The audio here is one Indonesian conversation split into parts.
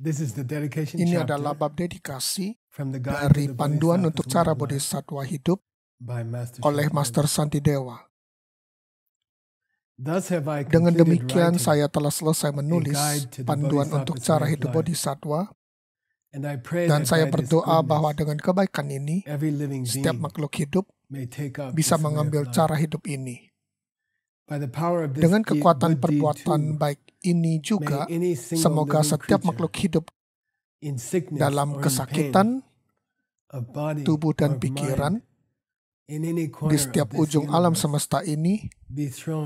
This is the dedication Ini adalah bab dedikasi dari panduan untuk cara bodhisattva hidup Master oleh Master Santi Dewa. Dengan demikian, saya telah selesai menulis panduan untuk cara hidup bodhisattva, dan saya berdoa bahwa dengan kebaikan ini, setiap makhluk hidup bisa mengambil cara hidup ini. Dengan kekuatan perbuatan baik ini juga, semoga setiap makhluk hidup dalam kesakitan, tubuh dan pikiran, di setiap ujung alam semesta ini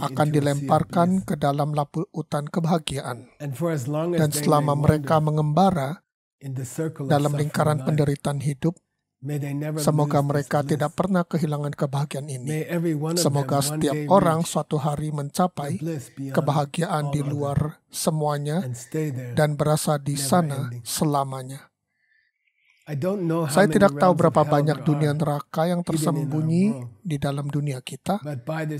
akan dilemparkan ke dalam lapu hutan kebahagiaan. Dan selama mereka mengembara dalam lingkaran penderitaan hidup, Semoga mereka tidak pernah kehilangan kebahagiaan ini. Semoga setiap orang suatu hari mencapai kebahagiaan di luar semuanya dan berasa di sana selamanya. Saya tidak tahu berapa banyak dunia neraka yang tersembunyi di dalam dunia kita,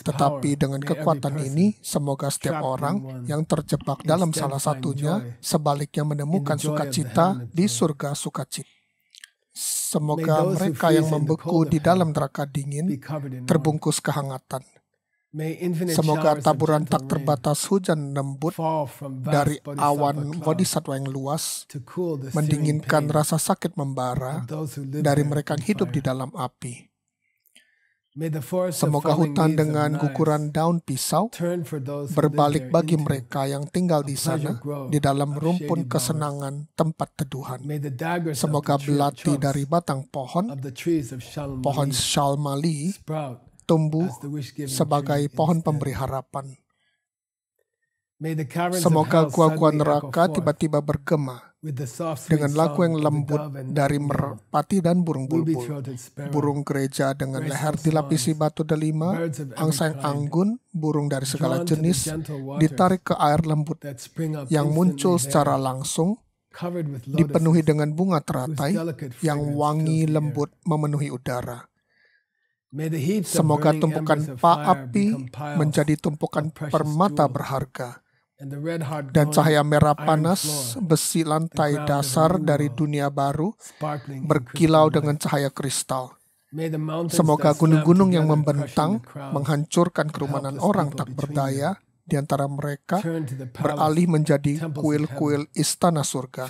tetapi dengan kekuatan ini, semoga setiap orang yang terjebak dalam salah satunya sebaliknya menemukan sukacita di surga sukacita. Semoga mereka yang membeku di dalam neraka dingin terbungkus kehangatan. Semoga taburan tak terbatas hujan lembut dari awan bodhisattva yang luas mendinginkan rasa sakit membara dari mereka yang hidup di dalam api. Semoga hutan dengan guguran daun pisau berbalik bagi mereka yang tinggal di sana di dalam rumpun kesenangan tempat teduhan. Semoga belati dari batang pohon, pohon shalmali, tumbuh sebagai pohon pemberi harapan. Semoga gua-gua neraka tiba-tiba bergema dengan laku yang lembut dari merpati dan burung bulbul, burung gereja dengan leher dilapisi batu delima, angsa yang anggun, burung dari segala jenis, ditarik ke air lembut yang muncul secara langsung, dipenuhi dengan bunga teratai yang wangi lembut memenuhi udara. Semoga tumpukan pa api menjadi tumpukan permata berharga dan cahaya merah panas besi lantai dasar dari dunia baru berkilau dengan cahaya kristal. Semoga gunung-gunung yang membentang menghancurkan kerumunan orang tak berdaya di antara mereka beralih menjadi kuil-kuil istana surga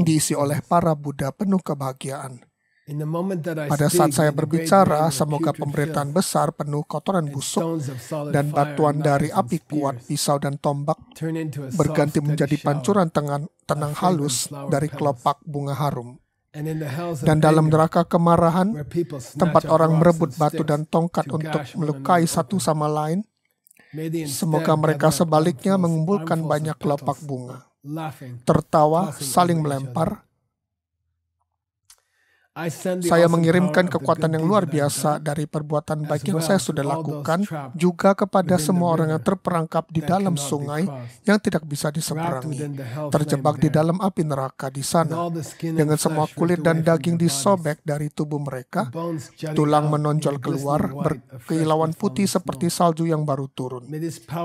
diisi oleh para Buddha penuh kebahagiaan. Pada saat saya berbicara, semoga pemerintahan besar penuh kotoran busuk dan batuan dari api kuat, pisau dan tombak berganti menjadi pancuran tengan, tenang halus dari kelopak bunga harum. Dan dalam neraka kemarahan, tempat orang merebut batu dan tongkat untuk melukai satu sama lain, semoga mereka sebaliknya mengumpulkan banyak kelopak bunga, tertawa, saling melempar, saya mengirimkan kekuatan yang luar biasa dari perbuatan baik yang saya sudah lakukan juga kepada semua orang yang terperangkap di dalam sungai yang tidak bisa diseberangi, terjebak di dalam api neraka di sana. Dengan semua kulit dan daging disobek dari tubuh mereka, tulang menonjol keluar, berkilauan putih seperti salju yang baru turun.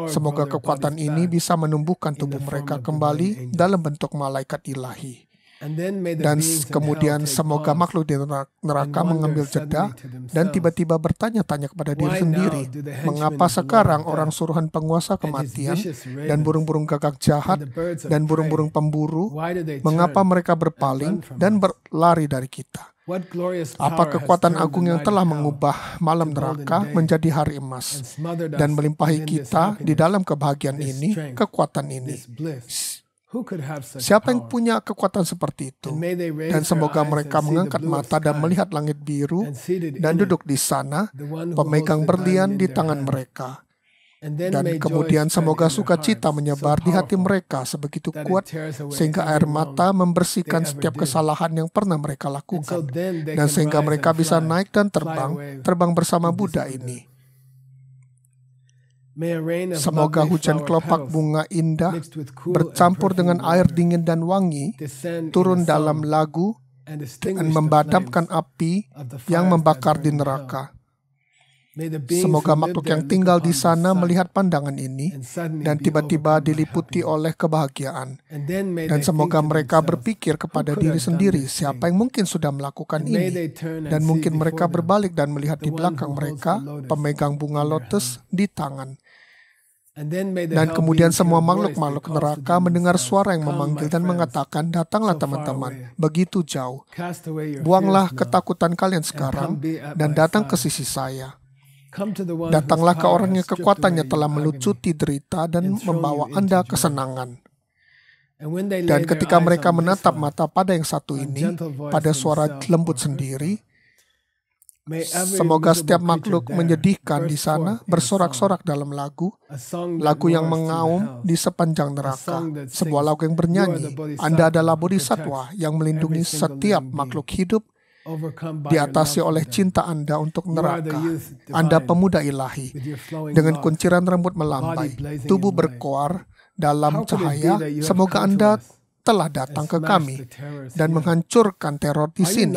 Semoga kekuatan ini bisa menumbuhkan tubuh mereka kembali dalam bentuk malaikat ilahi. Dan kemudian semoga makhluk di neraka mengambil jeda dan tiba-tiba bertanya-tanya kepada diri sendiri, mengapa sekarang orang suruhan penguasa kematian dan burung-burung gagak jahat dan burung-burung pemburu, mengapa mereka berpaling dan berlari dari kita? Apa kekuatan agung yang telah mengubah malam neraka menjadi hari emas dan melimpahi kita di dalam kebahagiaan ini, kekuatan ini, Siapa yang punya kekuatan seperti itu? Dan semoga mereka mengangkat mata dan melihat langit biru dan duduk di sana, pemegang berlian di tangan mereka. Dan kemudian semoga sukacita menyebar di hati mereka sebegitu kuat sehingga air mata membersihkan setiap kesalahan yang pernah mereka lakukan. Dan sehingga mereka bisa naik dan terbang, terbang bersama Buddha ini Semoga hujan kelopak bunga indah bercampur dengan air dingin dan wangi turun dalam lagu dengan membadamkan api yang membakar di neraka. Semoga makhluk yang tinggal di sana melihat pandangan ini dan tiba-tiba diliputi oleh kebahagiaan. Dan semoga mereka berpikir kepada diri sendiri siapa yang mungkin sudah melakukan ini. Dan mungkin mereka berbalik dan melihat di belakang mereka pemegang bunga lotus di tangan dan kemudian semua makhluk-makhluk neraka mendengar suara yang memanggil dan mengatakan, Datanglah teman-teman, begitu jauh. Buanglah ketakutan kalian sekarang dan datang ke sisi saya. Datanglah ke orang yang kekuatannya telah melucuti derita dan membawa Anda kesenangan. Dan ketika mereka menatap mata pada yang satu ini, pada suara lembut sendiri, Semoga setiap makhluk menyedihkan di sana bersorak-sorak dalam lagu, lagu yang mengaum di sepanjang neraka, sebuah lagu yang bernyanyi. Anda adalah bodhisattva yang melindungi setiap makhluk hidup diatasi oleh cinta Anda untuk neraka. Anda pemuda ilahi dengan kunciran rambut melambai, tubuh berkoar dalam cahaya. Semoga Anda telah datang ke kami dan menghancurkan teror di sini.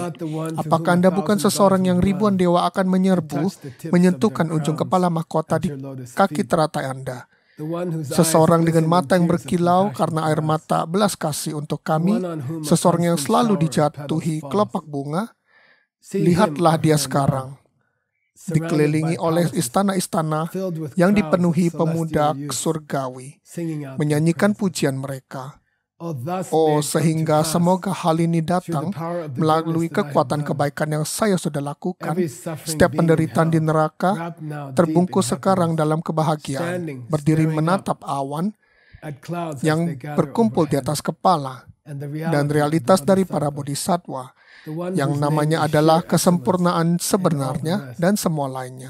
Apakah Anda bukan seseorang yang ribuan dewa akan menyerbu, menyentuhkan ujung kepala mahkota di kaki teratai Anda? Seseorang dengan mata yang berkilau karena air mata belas kasih untuk kami, seseorang yang selalu dijatuhi kelopak bunga, lihatlah dia sekarang, dikelilingi oleh istana-istana yang dipenuhi pemuda surgawi, menyanyikan pujian mereka. Oh, oh sehingga semoga hal ini datang melalui kekuatan kebaikan yang saya sudah lakukan. Setiap penderitaan di neraka terbungkus sekarang dalam kebahagiaan, berdiri menatap awan yang berkumpul di atas kepala, dan realitas dari para bodhisattva yang namanya adalah kesempurnaan sebenarnya dan semua lainnya,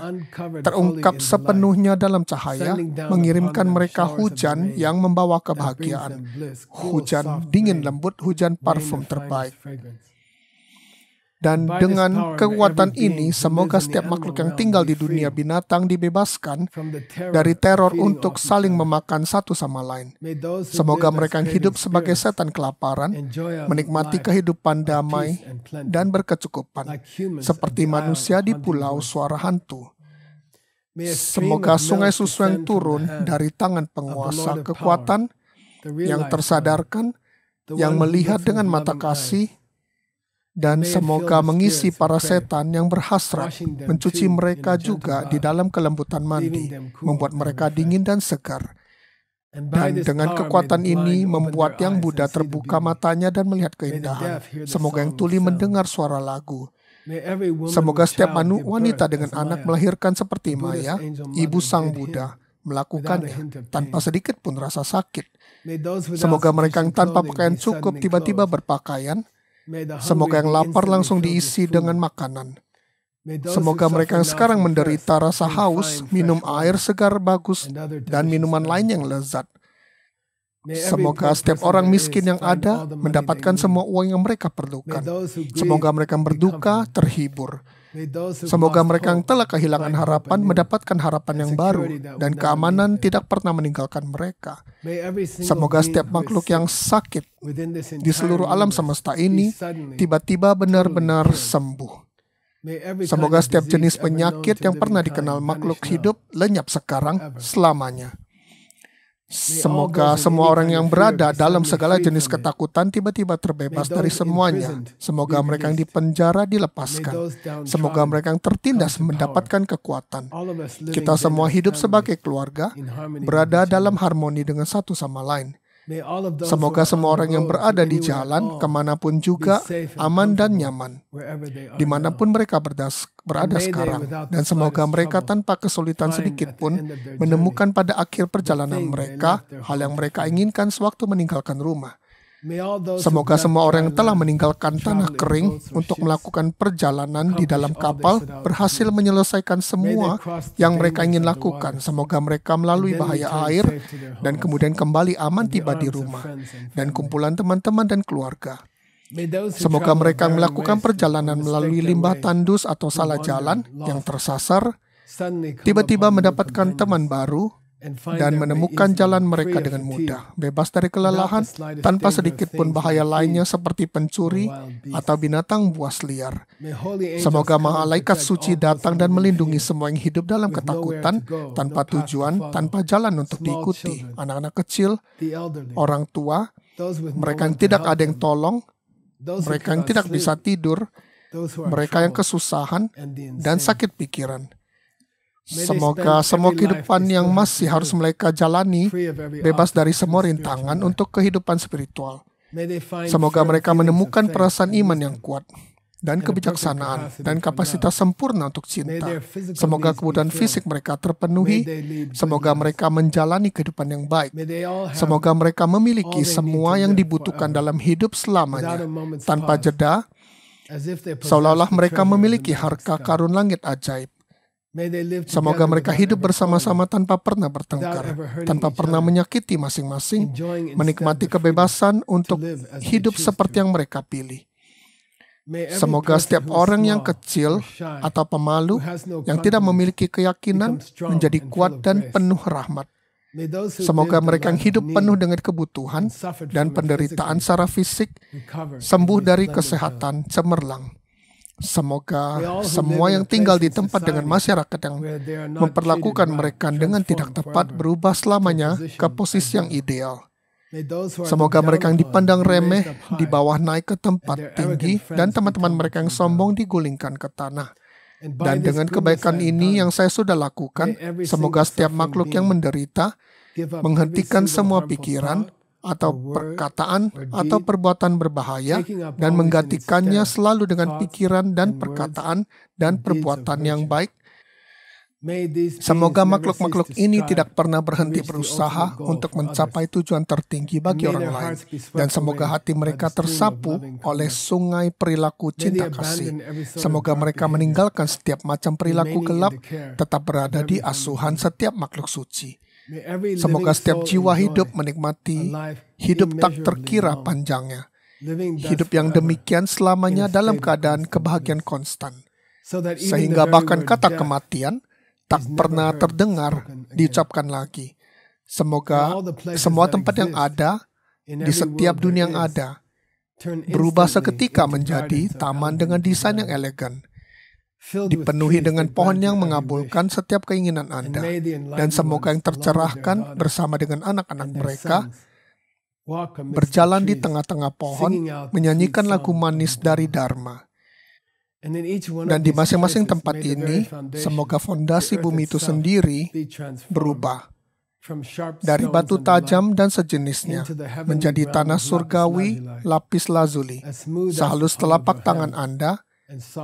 terungkap sepenuhnya dalam cahaya, mengirimkan mereka hujan yang membawa kebahagiaan, hujan dingin lembut, hujan parfum terbaik. Dan dengan kekuatan ini, semoga setiap makhluk yang tinggal di dunia binatang dibebaskan dari teror untuk saling memakan satu sama lain. Semoga mereka yang hidup sebagai setan kelaparan menikmati kehidupan damai dan berkecukupan, seperti manusia di pulau suara hantu. Semoga sungai susu yang turun dari tangan penguasa kekuatan yang tersadarkan, yang melihat dengan mata kasih, dan semoga mengisi para setan yang berhasrat, mencuci mereka juga di dalam kelembutan mandi, membuat mereka dingin dan segar. Dan dengan kekuatan ini membuat yang Buddha terbuka matanya dan melihat keindahan. Semoga yang tuli mendengar suara lagu. Semoga setiap wanita dengan anak melahirkan seperti Maya, ibu sang Buddha, melakukannya tanpa sedikit pun rasa sakit. Semoga mereka yang tanpa pakaian cukup tiba-tiba berpakaian, Semoga yang lapar langsung diisi dengan makanan. Semoga mereka yang sekarang menderita rasa haus, minum air segar bagus, dan minuman lain yang lezat. Semoga setiap orang miskin yang ada mendapatkan semua uang yang mereka perlukan. Semoga mereka berduka, terhibur. Semoga mereka yang telah kehilangan harapan mendapatkan harapan yang baru dan keamanan tidak pernah meninggalkan mereka. Semoga setiap makhluk yang sakit di seluruh alam semesta ini tiba-tiba benar-benar sembuh. Semoga setiap jenis penyakit yang pernah dikenal makhluk hidup lenyap sekarang selamanya. Semoga semua orang yang berada dalam segala jenis ketakutan tiba-tiba terbebas dari semuanya. Semoga mereka yang dipenjara dilepaskan. Semoga mereka yang tertindas mendapatkan kekuatan. Kita semua hidup sebagai keluarga, berada dalam harmoni dengan satu sama lain. Semoga semua orang yang berada di jalan, kemanapun juga, aman dan nyaman, dimanapun mereka berada sekarang, dan semoga mereka tanpa kesulitan sedikit pun menemukan pada akhir perjalanan mereka hal yang mereka inginkan sewaktu meninggalkan rumah Semoga semua orang yang telah meninggalkan tanah kering untuk melakukan perjalanan di dalam kapal berhasil menyelesaikan semua yang mereka ingin lakukan. Semoga mereka melalui bahaya air dan kemudian kembali aman tiba di rumah dan kumpulan teman-teman dan keluarga. Semoga mereka melakukan perjalanan melalui limbah tandus atau salah jalan yang tersasar, tiba-tiba mendapatkan teman baru, dan menemukan jalan mereka dengan mudah, bebas dari kelelahan, tanpa sedikit pun bahaya lainnya seperti pencuri atau binatang buas liar. Semoga malaikat suci datang dan melindungi semua yang hidup dalam ketakutan, tanpa tujuan, tanpa jalan untuk diikuti. Anak-anak kecil, orang tua, mereka yang tidak ada yang tolong, mereka yang tidak bisa tidur, mereka yang kesusahan dan sakit pikiran Semoga semua kehidupan yang masih harus mereka jalani bebas dari semua rintangan untuk kehidupan spiritual. Semoga mereka menemukan perasaan iman yang kuat dan kebijaksanaan dan kapasitas sempurna untuk cinta. Semoga kebutuhan fisik mereka terpenuhi. Semoga mereka menjalani kehidupan yang baik. Semoga mereka memiliki semua yang dibutuhkan dalam hidup selamanya tanpa jeda, seolah-olah mereka memiliki harta karun langit ajaib. Semoga mereka hidup bersama-sama tanpa pernah bertengkar, tanpa pernah menyakiti masing-masing, menikmati kebebasan untuk hidup seperti yang mereka pilih. Semoga setiap orang yang kecil atau pemalu yang tidak memiliki keyakinan menjadi kuat dan penuh rahmat. Semoga mereka yang hidup penuh dengan kebutuhan dan penderitaan secara fisik sembuh dari kesehatan cemerlang Semoga semua yang tinggal di tempat dengan masyarakat yang memperlakukan mereka dengan tidak tepat berubah selamanya ke posisi yang ideal. Semoga mereka yang dipandang remeh di bawah naik ke tempat tinggi dan teman-teman mereka yang sombong digulingkan ke tanah. Dan dengan kebaikan ini yang saya sudah lakukan, semoga setiap makhluk yang menderita menghentikan semua pikiran, atau perkataan atau perbuatan berbahaya dan menggantikannya selalu dengan pikiran dan perkataan dan perbuatan yang baik Semoga makhluk-makhluk ini tidak pernah berhenti berusaha untuk mencapai tujuan tertinggi bagi orang lain, dan semoga hati mereka tersapu oleh sungai perilaku cinta kasih. Semoga mereka meninggalkan setiap macam perilaku gelap, tetap berada di asuhan setiap makhluk suci. Semoga setiap jiwa hidup menikmati hidup tak terkira panjangnya. Hidup yang demikian selamanya dalam keadaan kebahagiaan konstan. Sehingga bahkan kata kematian tak pernah terdengar diucapkan lagi. Semoga semua tempat yang ada, di setiap dunia yang ada, berubah seketika menjadi taman dengan desain yang elegan dipenuhi dengan pohon yang mengabulkan setiap keinginan Anda, dan semoga yang tercerahkan bersama dengan anak-anak mereka berjalan di tengah-tengah pohon, menyanyikan lagu manis dari Dharma. Dan di masing-masing tempat ini, semoga fondasi bumi itu sendiri berubah dari batu tajam dan sejenisnya menjadi tanah surgawi lapis lazuli, sehalus telapak tangan Anda,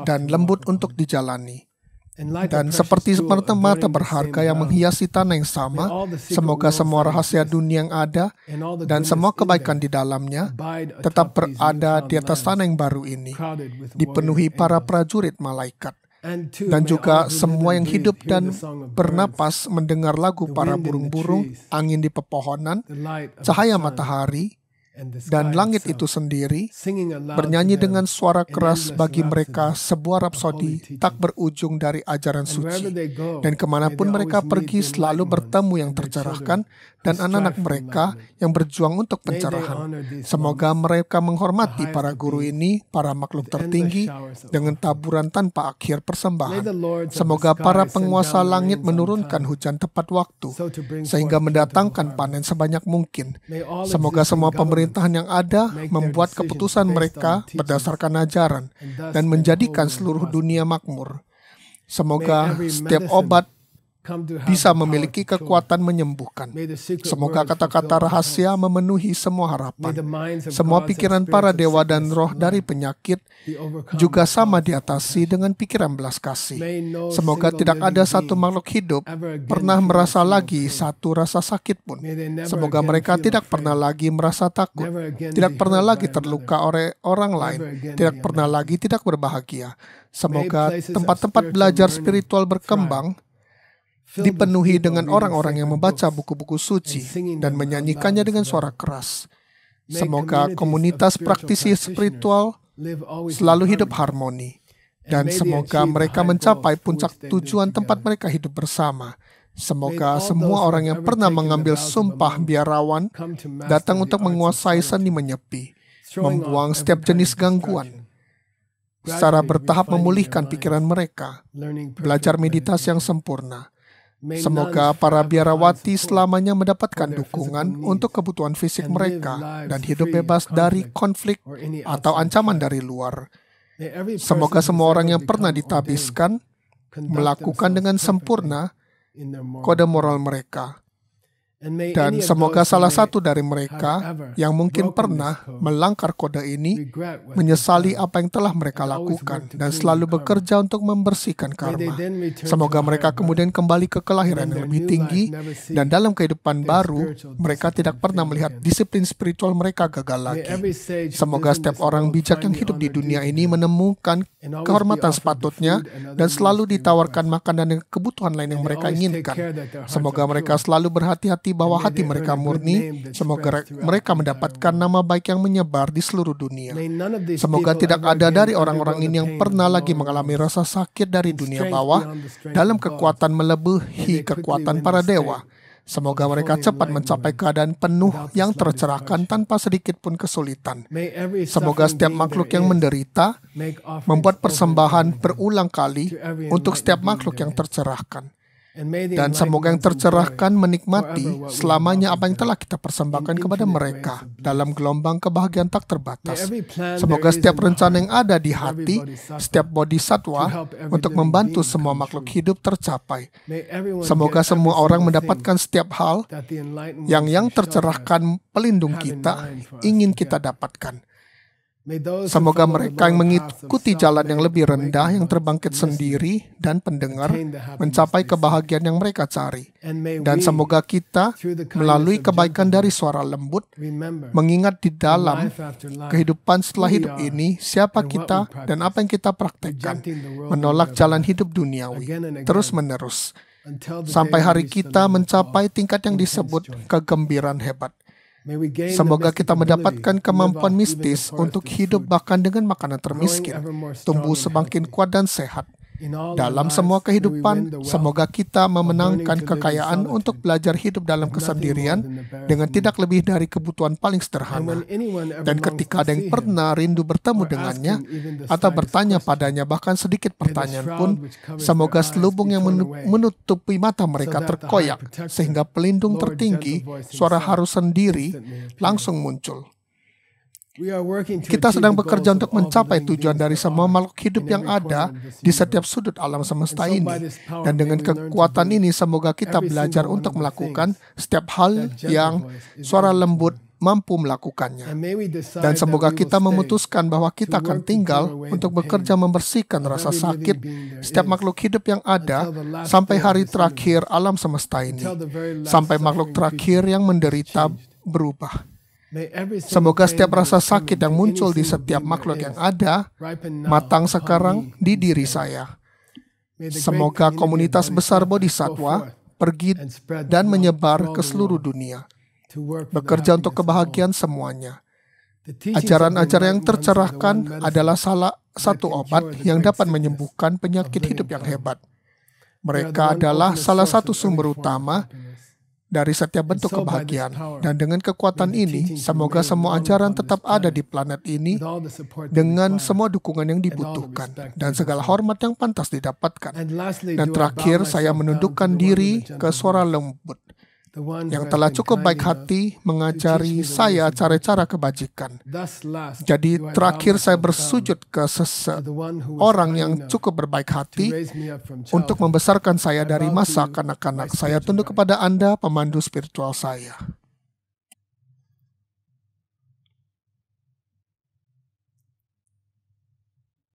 dan lembut untuk dijalani. Dan seperti mata berharga yang menghiasi tanah yang sama, semoga semua rahasia dunia yang ada dan semua kebaikan di dalamnya tetap berada di atas tanah yang baru ini, dipenuhi para prajurit malaikat. Dan juga semua yang hidup dan bernapas mendengar lagu para burung-burung, angin di pepohonan, cahaya matahari, dan langit itu sendiri bernyanyi dengan suara keras bagi mereka sebuah rapsodi tak berujung dari ajaran suci. Dan kemanapun mereka pergi selalu bertemu yang tercerahkan dan anak-anak mereka yang berjuang untuk pencerahan. Semoga mereka menghormati para guru ini, para makhluk tertinggi, dengan taburan tanpa akhir persembahan. Semoga para penguasa langit menurunkan hujan tepat waktu, sehingga mendatangkan panen sebanyak mungkin. Semoga semua pemerintah pemerintahan yang ada membuat keputusan mereka berdasarkan ajaran dan menjadikan seluruh dunia makmur. Semoga setiap obat bisa memiliki kekuatan menyembuhkan. Semoga kata-kata rahasia memenuhi semua harapan. Semua pikiran para dewa dan roh dari penyakit juga sama diatasi dengan pikiran belas kasih. Semoga tidak ada satu makhluk hidup pernah merasa lagi satu rasa sakit pun. Semoga mereka tidak pernah lagi merasa takut, tidak pernah lagi terluka oleh orang lain, tidak pernah lagi tidak berbahagia. Semoga tempat-tempat belajar spiritual berkembang dipenuhi dengan orang-orang yang membaca buku-buku suci dan menyanyikannya dengan suara keras. Semoga komunitas praktisi spiritual selalu hidup harmoni, dan semoga mereka mencapai puncak tujuan tempat mereka hidup bersama. Semoga semua orang yang pernah mengambil sumpah biarawan datang untuk menguasai seni menyepi, membuang setiap jenis gangguan, secara bertahap memulihkan pikiran mereka, belajar meditasi yang sempurna, Semoga para biarawati selamanya mendapatkan dukungan untuk kebutuhan fisik mereka dan hidup bebas dari konflik atau ancaman dari luar. Semoga semua orang yang pernah ditabiskan melakukan dengan sempurna kode moral mereka dan semoga salah satu dari mereka yang mungkin pernah melanggar kode ini menyesali apa yang telah mereka lakukan dan selalu bekerja untuk membersihkan karma. Semoga mereka kemudian kembali ke kelahiran yang lebih tinggi dan dalam kehidupan baru mereka tidak pernah melihat disiplin spiritual mereka gagal lagi. Semoga setiap orang bijak yang hidup di dunia ini menemukan kehormatan sepatutnya dan selalu ditawarkan makanan dan kebutuhan lain yang mereka inginkan. Semoga mereka selalu berhati-hati hati bahwa hati mereka murni. Semoga mereka mendapatkan nama baik yang menyebar di seluruh dunia. Semoga tidak ada dari orang-orang ini yang pernah lagi mengalami rasa sakit dari dunia bawah dalam kekuatan melebihi kekuatan para dewa. Semoga mereka cepat mencapai keadaan penuh yang tercerahkan tanpa sedikit pun kesulitan. Semoga setiap makhluk yang menderita membuat persembahan berulang kali untuk setiap makhluk yang tercerahkan. Dan semoga yang tercerahkan menikmati selamanya apa yang telah kita persembahkan kepada mereka dalam gelombang kebahagiaan tak terbatas. Semoga setiap rencana yang ada di hati, setiap satwa untuk membantu semua makhluk hidup tercapai. Semoga semua orang mendapatkan setiap hal yang yang tercerahkan pelindung kita ingin kita dapatkan Semoga mereka yang mengikuti jalan yang lebih rendah, yang terbangkit sendiri dan pendengar, mencapai kebahagiaan yang mereka cari. Dan semoga kita, melalui kebaikan dari suara lembut, mengingat di dalam kehidupan setelah hidup ini, siapa kita dan apa yang kita praktekkan, menolak jalan hidup duniawi, terus-menerus, sampai hari kita mencapai tingkat yang disebut kegembiraan hebat Semoga kita mendapatkan kemampuan mistis untuk hidup bahkan dengan makanan termiskin, tumbuh semakin kuat dan sehat, dalam semua kehidupan, semoga kita memenangkan kekayaan untuk belajar hidup dalam kesendirian dengan tidak lebih dari kebutuhan paling sederhana. Dan ketika ada yang pernah rindu bertemu dengannya atau bertanya padanya bahkan sedikit pertanyaan pun, semoga selubung yang menutupi mata mereka terkoyak sehingga pelindung tertinggi, suara harus sendiri, langsung muncul. Kita sedang bekerja untuk mencapai tujuan dari semua makhluk hidup yang ada di setiap sudut alam semesta ini. Dan dengan kekuatan ini, semoga kita belajar untuk melakukan setiap hal yang suara lembut mampu melakukannya. Dan semoga kita memutuskan bahwa kita akan tinggal untuk bekerja membersihkan rasa sakit setiap makhluk hidup yang ada sampai hari terakhir alam semesta ini, sampai makhluk terakhir yang menderita berubah. Semoga setiap rasa sakit yang muncul di setiap makhluk yang ada matang sekarang di diri saya. Semoga komunitas besar bodhisatwa pergi dan menyebar ke seluruh dunia, bekerja untuk kebahagiaan semuanya. Ajaran-ajaran yang tercerahkan adalah salah satu obat yang dapat menyembuhkan penyakit hidup yang hebat. Mereka adalah salah satu sumber utama dari setiap bentuk kebahagiaan. Dan dengan kekuatan ini, semoga semua ajaran tetap ada di planet ini dengan semua dukungan yang dibutuhkan dan segala hormat yang pantas didapatkan. Dan terakhir, saya menundukkan diri ke suara lembut yang telah cukup baik hati mengajari saya cara-cara kebajikan. Jadi terakhir saya bersujud ke seseorang yang cukup berbaik hati untuk membesarkan saya dari masa kanak-kanak. Saya tunduk kepada Anda, pemandu spiritual saya.